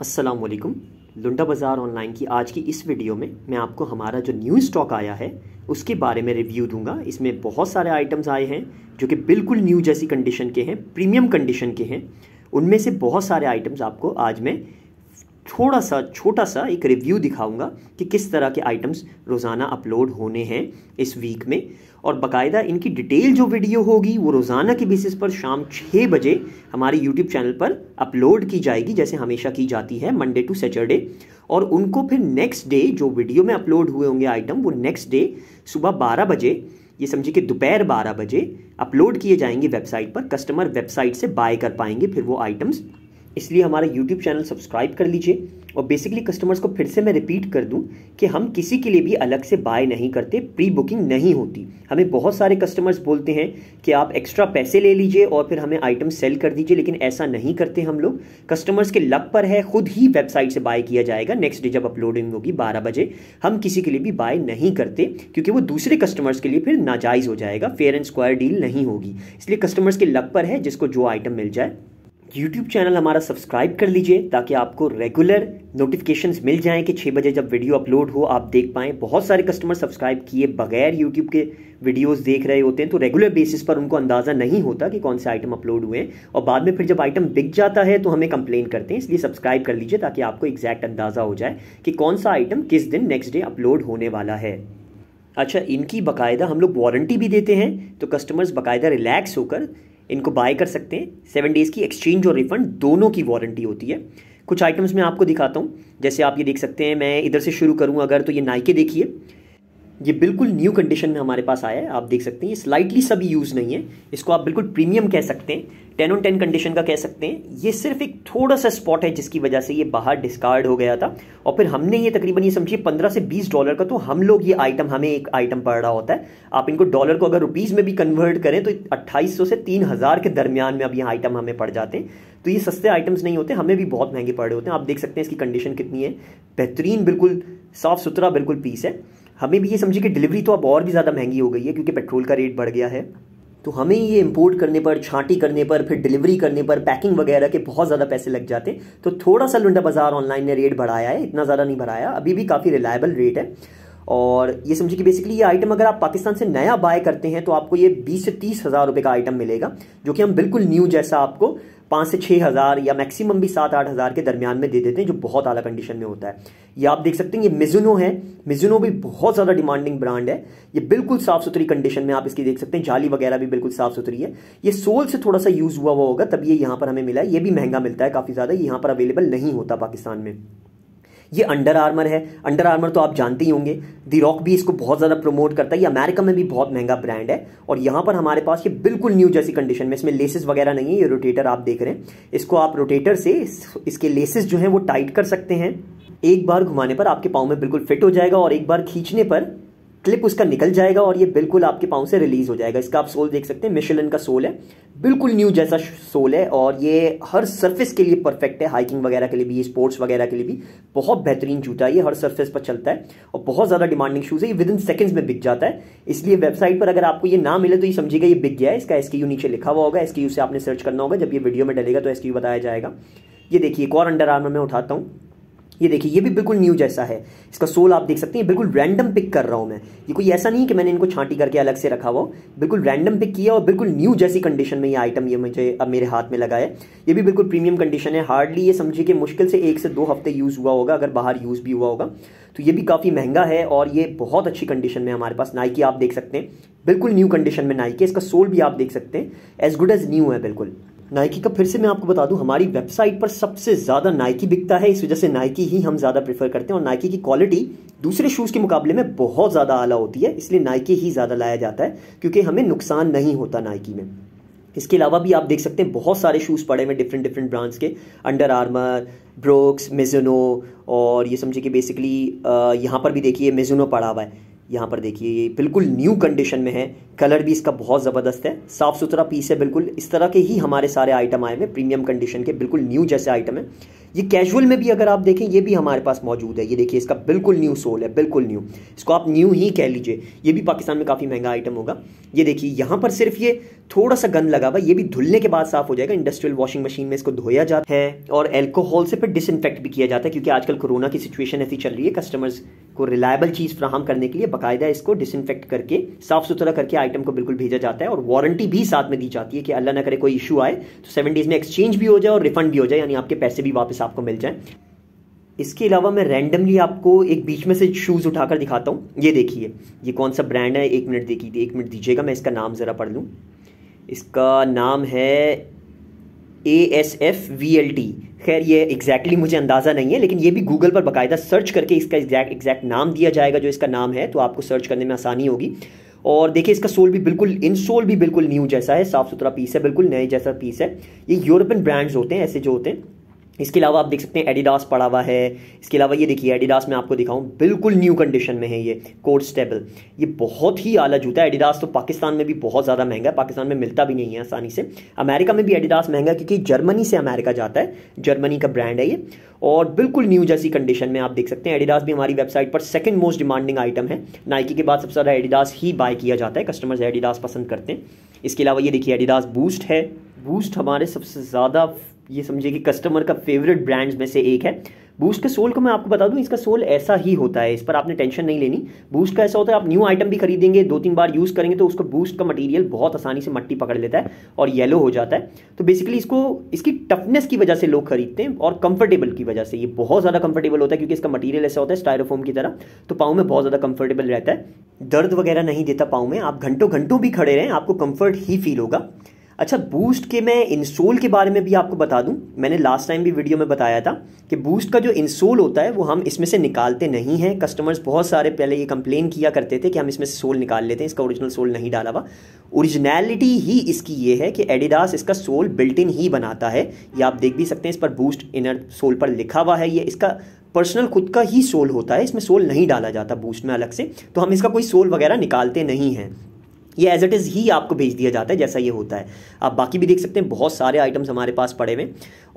अस्सलाम वालेकुम लुंडा बाज़ार ऑनलाइन की आज की इस वीडियो में मैं आपको हमारा जो न्यू स्टॉक आया है उसके बारे में रिव्यू दूंगा इसमें बहुत सारे आइटम्स आए हैं जो कि बिल्कुल न्यू जैसी कंडीशन के हैं प्रीमियम कंडीशन के हैं उनमें से बहुत सारे आइटम्स आपको आज मैं थोड़ा सा छोटा सा एक रिव्यू दिखाऊंगा कि किस तरह के आइटम्स रोज़ाना अपलोड होने हैं इस वीक में और बकायदा इनकी डिटेल जो वीडियो होगी वो रोज़ाना के बेसिस पर शाम छः बजे हमारे यूट्यूब चैनल पर अपलोड की जाएगी जैसे हमेशा की जाती है मंडे टू सैटरडे और उनको फिर नेक्स्ट डे जो वीडियो में अपलोड हुए होंगे आइटम वो नेक्स्ट डे सुबह बारह बजे ये समझिए कि दोपहर बारह बजे अपलोड किए जाएंगे वेबसाइट पर कस्टमर वेबसाइट से बाय कर पाएंगे फिर वो आइटम्स इसलिए हमारा यूट्यूब चैनल सब्सक्राइब कर लीजिए और बेसिकली कस्टमर्स को फिर से मैं रिपीट कर दूं कि हम किसी के लिए भी अलग से बाय नहीं करते प्री बुकिंग नहीं होती हमें बहुत सारे कस्टमर्स बोलते हैं कि आप एक्स्ट्रा पैसे ले लीजिए और फिर हमें आइटम सेल कर दीजिए लेकिन ऐसा नहीं करते हम लोग कस्टमर्स के लक पर है खुद ही वेबसाइट से बाय किया जाएगा नेक्स्ट डे जब अपलोडिंग होगी बारह बजे हम किसी के लिए भी बाय नहीं करते क्योंकि वो दूसरे कस्टमर्स के लिए फिर नाजायज़ हो जाएगा फेयर एंड स्क्वायर डील नहीं होगी इसलिए कस्टमर्स के लक पर है जिसको जो आइटम मिल जाए यूट्यूब चैनल हमारा सब्सक्राइब कर लीजिए ताकि आपको रेगुलर नोटिफिकेशंस मिल जाएं कि छः बजे जब वीडियो अपलोड हो आप देख पाएँ बहुत सारे कस्टमर सब्सक्राइब किए बगैर यूट्यूब के वीडियोस देख रहे होते हैं तो रेगुलर बेसिस पर उनको अंदाज़ा नहीं होता कि कौन से आइटम अपलोड हुए हैं और बाद में फिर जब आइटम बिक जाता है तो हमें कंप्लेन करते हैं इसलिए सब्सक्राइब कर लीजिए ताकि आपको एग्जैक्ट अंदाज़ा हो जाए कि कौन सा आइटम किस दिन नेक्स्ट डे अपलोड होने वाला है अच्छा इनकी बाकायदा हम लोग वारंटी भी देते हैं तो कस्टमर्स बाकायदा रिलैक्स होकर इनको बाय कर सकते हैं सेवन डेज़ की एक्सचेंज और रिफ़ंड दोनों की वारंटी होती है कुछ आइटम्स मैं आपको दिखाता हूँ जैसे आप ये देख सकते हैं मैं इधर से शुरू करूँ अगर तो ये नाइके देखिए ये बिल्कुल न्यू कंडीशन में हमारे पास आया है आप देख सकते हैं ये स्लाइटली सभी यूज़ नहीं है इसको आप बिल्कुल प्रीमियम कह सकते हैं टेन ऑन टेन कंडीशन का कह सकते हैं ये सिर्फ एक थोड़ा सा स्पॉट है जिसकी वजह से ये बाहर डिस्कार्ड हो गया था और फिर हमने ये तकरीबन ये समझिए पंद्रह से बीस डॉलर का तो हम लोग ये आइटम हमें एक आइटम पड़ रहा होता है आप इनको डॉलर को अगर रुपीज़ में भी कन्वर्ट करें तो अट्ठाईस से तीन हज़ार के दरमियान में अब ये आइटम हमें पड़ जाते हैं तो ये सस्ते आइटम्स नहीं होते हमें भी बहुत महंगे पड़ रहे होते हैं आप देख सकते हैं इसकी कंडीशन कितनी है बेहतरीन बिल्कुल साफ़ सुथरा बिल्कुल पीस है हमें भी ये समझिए कि डिलीवरी तो अब और भी ज़्यादा महंगी हो गई है क्योंकि पेट्रोल का रेट बढ़ गया है तो हमें ये इम्पोर्ट करने पर छांटी करने पर फिर डिलीवरी करने पर पैकिंग वगैरह के बहुत ज़्यादा पैसे लग जाते तो थोड़ा सा लुंडा बाज़ार ऑनलाइन ने रेट बढ़ाया है इतना ज़्यादा नहीं बढ़ाया अभी भी काफ़ी रिलायबल रेट है और ये समझिए कि बेसिकली ये आइटम अगर आप पाकिस्तान से नया बाय करते हैं तो आपको ये बीस से तीस हज़ार रुपये का आइटम मिलेगा जो कि हम बिल्कुल न्यू जैसा आपको पाँच से छः हज़ार या मैक्सिमम भी सात आठ हज़ार के दरमियान में दे देते हैं जो बहुत आला कंडीशन में होता है ये आप देख सकते हैं ये मिजुनो है मिजुनो भी बहुत ज़्यादा डिमांडिंग ब्रांड है ये बिल्कुल साफ़ सुथरी कंडीशन में आप इसकी देख सकते हैं जाली वगैरह भी बिल्कुल साफ़ सुथरी है ये सोल से थोड़ा सा यूज़ हुआ हुआ होगा तब ये यहाँ पर हमें मिला है ये भी महंगा मिलता है काफ़ी ज़्यादा यहाँ पर अवेलेबल नहीं होता पाकिस्तान में ये अंडर आर्मर है अंडर आर्मर तो आप जानते ही होंगे दी रॉक भी इसको बहुत ज़्यादा प्रमोट करता है ये अमेरिका में भी बहुत महंगा ब्रांड है और यहाँ पर हमारे पास ये बिल्कुल न्यू जैसी कंडीशन में इसमें लेसेस वगैरह नहीं है ये रोटेटर आप देख रहे हैं इसको आप रोटेटर से इसके लेसेस जो हैं वो टाइट कर सकते हैं एक बार घुमाने पर आपके पाँव में बिल्कुल फिट हो जाएगा और एक बार खींचने पर क्लिप उसका निकल जाएगा और ये बिल्कुल आपके पाँव से रिलीज हो जाएगा इसका आप सोल देख सकते हैं मिशलन का सोल है बिल्कुल न्यू जैसा सोल है और ये हर सरफेस के लिए परफेक्ट है हाइकिंग वगैरह के लिए भी स्पोर्ट्स वगैरह के लिए भी बहुत बेहतरीन जूता है ये हर सरफेस पर चलता है और बहुत ज़्यादा डिमांडिंग शूज़ है ये विद इन सेकंड्स में बिक जाता है इसलिए वेबसाइट पर अगर आपको ये ना मिले तो ये समझिएगा ये बिक गया है इसका एस नीचे लिखा हुआ होगा एस से आपने सर्च करना होगा जब ये वीडियो में डलेगा तो एस बताया जाएगा ये देखिए एक और अंडर आर्मर में उठाता हूँ ये देखिए ये भी बिल्कुल न्यू जैसा है इसका सोल आप देख सकते हैं बिल्कुल रैंडम पिक कर रहा हूँ मैं ये कोई ऐसा नहीं कि मैंने इनको छांटी करके अलग से रखा हुआ बिल्कुल रैंडम पिक किया और बिल्कुल न्यू जैसी कंडीशन में ये आइटम ये मुझे अब मेरे हाथ में लगा है ये भी बिल्कुल प्रीमियम कंडीशन है हार्डली ये समझिए कि मुश्किल से एक से दो हफ्ते यूज़ हुआ होगा अगर बाहर यूज़ भी हुआ होगा तो ये भी काफ़ी महंगा है और ये बहुत अच्छी कंडीशन में हमारे पास नाइकी आप देख सकते हैं बिल्कुल न्यू कंडीशन में नाइकी इसका सोल भी आप देख सकते हैं एज गुड एज़ न्यू है बिल्कुल नाइकी का फिर से मैं आपको बता दूं हमारी वेबसाइट पर सबसे ज़्यादा नाइकी बिकता है इस वजह से नाइकी ही हम ज़्यादा प्रेफर करते हैं और नाइकी की क्वालिटी दूसरे शूज़ के मुकाबले में बहुत ज़्यादा आला होती है इसलिए नाइकी ही ज़्यादा लाया जाता है क्योंकि हमें नुकसान नहीं होता नाइकी में इसके अलावा भी आप देख सकते हैं बहुत सारे शूज़ पड़े हुए डिफरेंट डिफरेंट ब्रांड्स के अंडर आर्मर ब्रोक्स मिजोनो और ये समझिए कि बेसिकली यहाँ पर भी देखिए मिजोनो पड़ा हुआ है यहाँ पर देखिए ये बिल्कुल न्यू कंडीशन में है कलर भी इसका बहुत ज़बरदस्त है साफ़ सुथरा पीस है बिल्कुल इस तरह के ही हमारे सारे आइटम आए हुए प्रीमियम कंडीशन के बिल्कुल न्यू जैसे आइटम है ये कैजुअल में भी अगर आप देखें ये भी हमारे पास मौजूद है ये देखिए इसका बिल्कुल न्यू सोल है बिल्कुल न्यू इसको आप न्यू ही कह लीजिए ये भी पाकिस्तान में काफ़ी महंगा आइटम होगा ये देखिए यहाँ पर सिर्फ ये थोड़ा सा गंद लगा हुआ ये भी धुलने के बाद साफ़ हो जाएगा इंडस्ट्रियल वॉशिंग मशीन में इसको धोया जाता है और एल्कोहल से फिर डिसइनफेक्ट भी किया जाता है क्योंकि आजकल कोरोना की सिचुएशन ऐसी चल रही है कस्टमर्स को रिलायबल चीज़ फ्राहम करने के लिए बाकायदा इसको डिसइनफेक्ट करके साफ सुथरा करके आइटम को बिल्कुल भेजा जाता है और वारंटी भी साथ में दी जाती है कि अल्लाह ना करे कोई इशू आए तो सेवन डेज़ में एक्सचेंज भी हो जाए और रिफंड भी हो जाए यानी आपके पैसे भी वापस आपको मिल जाए इसके अलावा मैं रैंडमली आपको एक बीच में से शूज़ उठाकर दिखाता हूँ ये देखिए ये कौन सा ब्रांड है एक मिनट देखिए एक मिनट दीजिएगा मैं इसका नाम ज़रा पढ़ लूँ इसका नाम है A S F V L T खैर ये एग्जैक्टली exactly मुझे अंदाज़ा नहीं है लेकिन ये भी गूगल पर बाकायदा सर्च करके इसका एग्जैक्ट एग्जैक्ट नाम दिया जाएगा जो इसका नाम है तो आपको सर्च करने में आसानी होगी और देखिए इसका सोल भी बिल्कुल इन सोल भी बिल्कुल न्यू जैसा है साफ़ सुथरा पीस है बिल्कुल नए जैसा पीस है ये यूरोपियन ब्रांड्स होते हैं ऐसे जो होते हैं इसके अलावा आप देख सकते हैं एडिडास पड़ा हुआ है इसके अलावा ये देखिए एडिडास मैं आपको दिखाऊं बिल्कुल न्यू कंडीशन में है ये कोर्ट स्टेबल ये बहुत ही आला जूता है एडिडास तो पाकिस्तान में भी बहुत ज़्यादा महंगा है पाकिस्तान में मिलता भी नहीं है आसानी से अमेरिका में भी एडिडास महंगा है क्योंकि जर्मनी से अमेरिका जाता है जर्मनी का ब्रांड है ये और बिल्कुल न्यू जैसी कंडीशन में आप देख सकते हैं एडिडास भी हमारी वेबसाइट पर सेकेंड मोस्ट डिमांडिंग आइटम है नाइकी के बाद सबसे ज़्यादा एडिडास ही बाय किया जाता है कस्टमर्स एडिडास पसंद करते हैं इसके अलावा ये देखिए एडिडास बूस्ट है बूस्ट हमारे सबसे ज़्यादा ये समझिए कि कस्टमर का फेवरेट ब्रांड्स में से एक है बूस्ट के सोल को मैं आपको बता दूं इसका सोल ऐसा ही होता है इस पर आपने टेंशन नहीं लेनी बूस्ट का ऐसा होता है आप न्यू आइटम भी खरीदेंगे दो तीन बार यूज़ करेंगे तो उसका बूस्ट का मटेरियल बहुत आसानी से मट्टी पकड़ लेता है और येलो हो जाता है तो बेसिकली इसको इसकी टफनेस की वजह से लोग खरीदते हैं और कंफर्टेबल की वजह से ये बहुत ज़्यादा कंफर्टेबल होता है क्योंकि इसका मटीरियल ऐसा होता है स्टायरोफोम की तरह तो पाँव में बहुत ज़्यादा कंफर्टेबल रहता है दर्द वगैरह नहीं देता पाँव में आप घंटों घंटों भी खड़े रहें आपको कंफर्ट ही फील होगा अच्छा बूस्ट के मैं इंसोल के बारे में भी आपको बता दूं मैंने लास्ट टाइम भी वीडियो में बताया था कि बूस्ट का जो इंसोल होता है वो हम इसमें से निकालते नहीं हैं कस्टमर्स बहुत सारे पहले ये कंप्लेन किया करते थे कि हम इसमें से सोल निकाल लेते हैं इसका ओरिजिनल सोल नहीं डाला हुआ ओरिजिनलिटी ही इसकी ये है कि एडिडास इसका सोल बिल्ट इन ही बनाता है ये आप देख भी सकते हैं इस पर बूस्ट इनर सोल पर लिखा हुआ है ये इसका पर्सनल खुद का ही सोल होता है इसमें सोल नहीं डाला जाता बूस्ट में अलग से तो हम इसका कोई सोल वगैरह निकालते नहीं हैं ये एज इट इज़ ही आपको भेज दिया जाता है जैसा ये होता है आप बाकी भी देख सकते हैं बहुत सारे आइटम्स हमारे पास पड़े हुए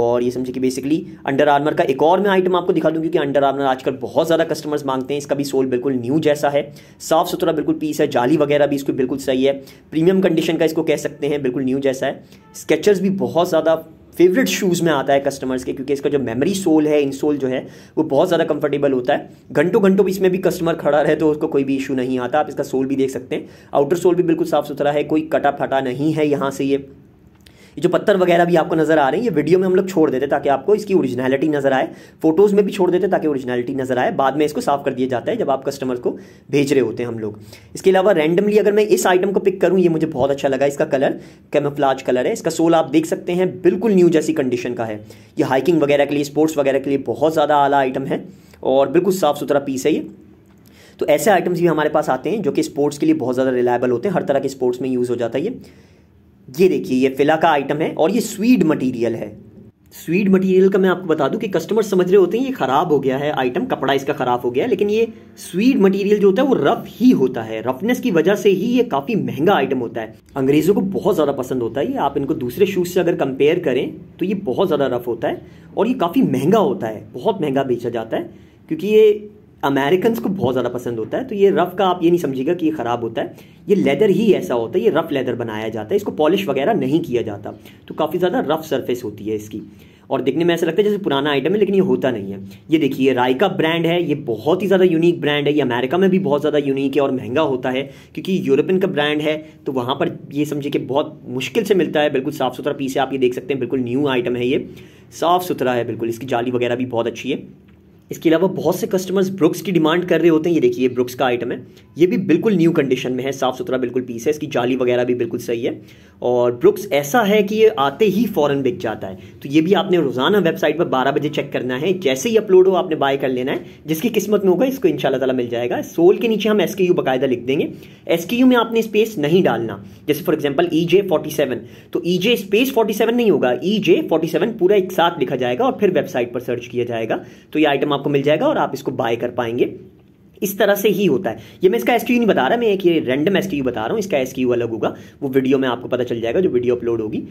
और ये समझिए कि बेसिकली अंडर आर्मर का एक और मैं आइटम आपको दिखा दूँ क्योंकि अंडर आर्मर आजकल बहुत ज़्यादा कस्टमर्स मांगते हैं इसका भी सोल बिल्कुल न्यू जैसा है साफ़ सुथरा बिल्कुल पीस है जाली वगैरह भी इसको बिल्कुल सही है प्रीमियम कंडीशन का इसको कह सकते हैं बिल्कुल न्यू जैसा है स्केचर्स भी बहुत ज़्यादा फेवरेट शूज़ में आता है कस्टमर्स के क्योंकि इसका जो मेमोरी सोल है इन सोल जो है वो बहुत ज़्यादा कंफर्टेबल होता है घंटों घंटों भी इसमें भी कस्टमर खड़ा रहे तो उसको कोई भी इशू नहीं आता आप इसका सोल भी देख सकते हैं आउटर सोल भी बिल्कुल साफ़ सुथरा है कोई कटा फटा नहीं है यहाँ से ये ये जो पत्थर वगैरह भी आपको नजर आ रहे हैं ये वीडियो में हम लोग छोड़ देते ताकि आपको इसकी ओरिजिनलिटी नजर आए फोटोज़ में भी छोड़ देते ताकि ओरिजिनलिटी नजर आए बाद में इसको साफ कर दिया जाता है जब आप कस्टमर को भेज रहे होते हैं हम लोग इसके अलावा रैंडमली अगर मैं इस आइटम को पिक करूँ ये मुझे बहुत अच्छा लगा इसका कलर कैमोफ्लाज कलर है इसका सोल आप देख सकते हैं बिल्कुल न्यू जैसी कंडीशन का है ये हाइकिंग वगैरह के लिए स्पोर्ट्स वगैरह के लिए बहुत ज़्यादा आला आइटम है और बिल्कुल साफ़ सुथरा पीस है ये तो ऐसे आइटम्स भी हमारे पास आते हैं जो कि स्पोर्ट्स के लिए बहुत ज़्यादा रिलायबल होते हैं हर तरह के स्पोर्ट्स में यूज़ हो जाता है ये ये देखिए ये फिला का आइटम है और ये स्वीड मटेरियल है स्वीड मटेरियल का मैं आपको बता दूं कि कस्टमर समझ रहे होते हैं ये ख़राब हो गया है आइटम कपड़ा इसका ख़राब हो गया है लेकिन ये स्वीड मटेरियल जो होता है वो रफ ही होता है रफनेस की वजह से ही ये काफ़ी महंगा आइटम होता है अंग्रेज़ों को बहुत ज़्यादा पसंद होता है ये आप इनको दूसरे शूज़ से अगर कंपेयर करें तो ये बहुत ज़्यादा रफ होता है और ये काफ़ी महंगा होता है बहुत महंगा बेचा जाता है क्योंकि ये अमेरिकन को बहुत ज़्यादा पसंद होता है तो ये रफ़ का आप ये नहीं समझिएगा कि ये ख़राब होता है ये लेदर ही ऐसा होता है ये रफ़ लेदर बनाया जाता है इसको पॉलिश वगैरह नहीं किया जाता तो काफ़ी ज़्यादा रफ़ सरफेस होती है इसकी और देखने में ऐसा लगता है जैसे पुराना आइटम है लेकिन ये होता नहीं है ये देखिए राय का ब्रांड है ये बहुत ही ज़्यादा यूनिक ब्रांड है ये अमेरिका में भी बहुत ज़्यादा यूनिक है और महंगा होता है क्योंकि यूरोपियन का ब्रांड है तो वहाँ पर ये समझिए कि बहुत मुश्किल से मिलता है बिल्कुल साफ़ सुथरा पीस है आप ये देख सकते हैं बिल्कुल न्यू आइटम है ये साफ़ सुथरा है बिल्कुल इसकी जाली वगैरह भी बहुत अच्छी है इसके अलावा बहुत से कस्टमर्स ब्रुक्स की डिमांड कर रहे होते हैं ये देखिए ये ब्रुक्स का आइटम है ये भी बिल्कुल न्यू कंडीशन में है साफ़ सुथरा बिल्कुल पीस है इसकी जाली वगैरह भी बिल्कुल सही है और ब्रुक्स ऐसा है कि ये आते ही फॉरन बिक जाता है तो ये भी आपने रोज़ाना वेबसाइट पर बारह बजे चेक करना है जैसे ही अपलोड हो आपने बाय कर लेना है जिसकी किस्मत में होगा इसको इन तला मिल जाएगा सोल के नीचे हम एस बाकायदा लिख देंगे एस में आपने स्पेस नहीं डालना जैसे फॉर एग्जाम्पल ई जे तो ई जे स्पेस फोर्टी नहीं होगा ई e जे पूरा एक साथ लिखा जाएगा और फिर वेबसाइट पर सर्च किया जाएगा तो ये आइटम आपको मिल जाएगा और आप इसको बाय कर पाएंगे इस तरह से ही होता है ये मैं इसका एस नहीं बता रहा मैं एक ये रैंडम एस बता रहा हूँ इसका एस अलग होगा वो वीडियो में आपको पता चल जाएगा जो वीडियो अपलोड होगी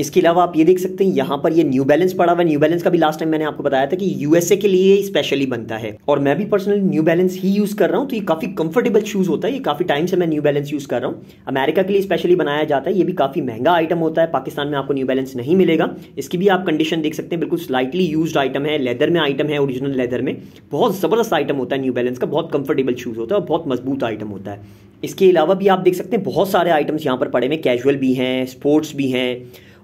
इसके अलावा आप ये देख सकते हैं यहाँ पर ये न्यू बैलेंस पड़ा हुआ है न्यू बैलेंस का भी लास्ट टाइम मैंने आपको बताया था कि यूएसए के लिए स्पेशली बनता है और मैं भी पर्सनली न्यू बैलेंस ही यूज़ कर रहा हूँ तो ये काफ़ी कंफर्टेबल शूज़ होता है ये काफ़ी टाइम से मैं न्यू बैलेंस यूज़ कर रहा हूँ अमेरिका के लिए स्पेशली बनाया जाता है ये भी काफ़ी महंगा आइटम होता है पाकिस्तान में आपको न्यू बैलेंस नहीं मिलेगा इसकी भी आप कंडीशन देख सकते हैं बिल्कुल स्लाइटली यूज आइटम है लेदर में आइटम है ओरिजिनल लेदर में बहुत ज़बरदस्त आइटम होता है न्यू बैलेंस का बहुत कंफर्टेबल शूज़ होता है और बहुत मजबूत आइटम होता है इसके अलावा भी आप देख सकते हैं बहुत सारे आइटम्स यहाँ पर पड़े हुए कैजुअल भी हैं स्पोर्ट्स भी हैं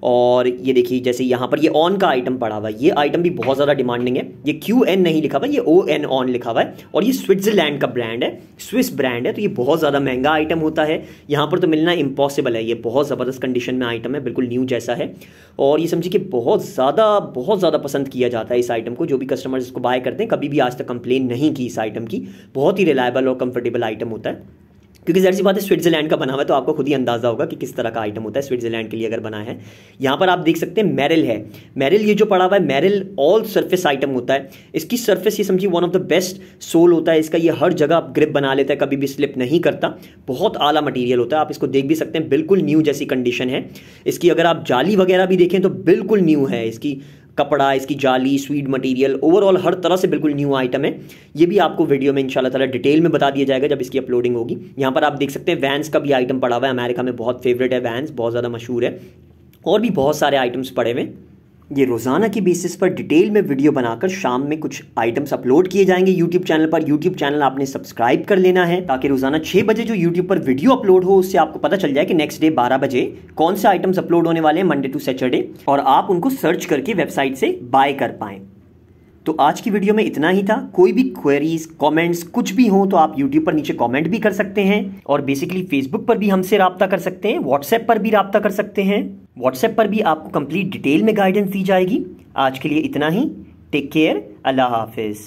और ये देखिए जैसे यहाँ पर ये ऑन का आइटम पड़ा हुआ है ये आइटम भी बहुत ज़्यादा डिमांडिंग है ये क्यू एन नहीं लिखा हुआ ये ओ एन ऑन लिखा हुआ है और ये स्विट्ज़रलैंड का ब्रांड है स्विस ब्रांड है तो ये बहुत ज़्यादा महंगा आइटम होता है यहाँ पर तो मिलना इम्पॉसिबल है ये बहुत ज़बरदस्त कंडीशन में आइटम है बिल्कुल न्यू जैसा है और ये समझिए कि बहुत ज़्यादा बहुत ज़्यादा पसंद किया जाता है इस आइटम को जो भी कस्टमर्स इसको बाय करते हैं कभी भी आज तक कंप्लेन नहीं की इस आइटम की बहुत ही रिलायबल और कम्फर्टेबल आइटम होता है क्योंकि जहर सी बात है स्विट्जरलैंड का बना हुआ है तो आपको खुद ही अंदाजा होगा कि किस तरह का आइटम होता है स्विट्जरलैंड के लिए अगर बना है यहाँ पर आप देख सकते हैं मैरिल है मैरल ये जो पड़ा हुआ है मैरिल ऑल सर्फेस आइटम होता है इसकी सर्फेस ये समझिए one of the best sole होता है इसका ये हर जगह आप ग्रिप बना लेता है कभी भी स्लिप नहीं करता बहुत आला मटीरियल होता है आप इसको देख भी सकते हैं बिल्कुल न्यू जैसी कंडीशन है इसकी अगर आप जाली वगैरह भी देखें तो बिल्कुल न्यू है इसकी कपड़ा इसकी जाली स्वीट मटेरियल ओवरऑल हर तरह से बिल्कुल न्यू आइटम है ये भी आपको वीडियो में इंशाल्लाह ताला डिटेल में बता दिया जाएगा जब इसकी अपलोडिंग होगी यहाँ पर आप देख सकते हैं वैंस का भी आइटम पड़ा हुआ है अमेरिका में बहुत फेवरेट है वैंस बहुत ज़्यादा मशहूर है और भी बहुत सारे आइटम्स पड़े हुए हैं ये रोज़ाना की बेसिस पर डिटेल में वीडियो बनाकर शाम में कुछ आइटम्स अपलोड किए जाएंगे यूट्यूब चैनल पर यूट्यूब चैनल आपने सब्सक्राइब कर लेना है ताकि रोज़ाना छः बजे जो यूट्यूब पर वीडियो अपलोड हो उससे आपको पता चल जाए कि नेक्स्ट डे बारह बजे कौन से आइटम्स अपलोड होने वाले हैं मंडे टू सैटरडे और आप उनको सर्च करके वेबसाइट से बाय कर पाएँ तो आज की वीडियो में इतना ही था कोई भी क्वेरीज कमेंट्स कुछ भी हो तो आप यूट्यूब पर नीचे कमेंट भी कर सकते हैं और बेसिकली फेसबुक पर भी हमसे रबता कर सकते हैं व्हाट्सएप पर भी रबता कर सकते हैं व्हाट्सएप पर भी आपको कंप्लीट डिटेल में गाइडेंस दी जाएगी आज के लिए इतना ही टेक केयर अल्लाह हाफिज़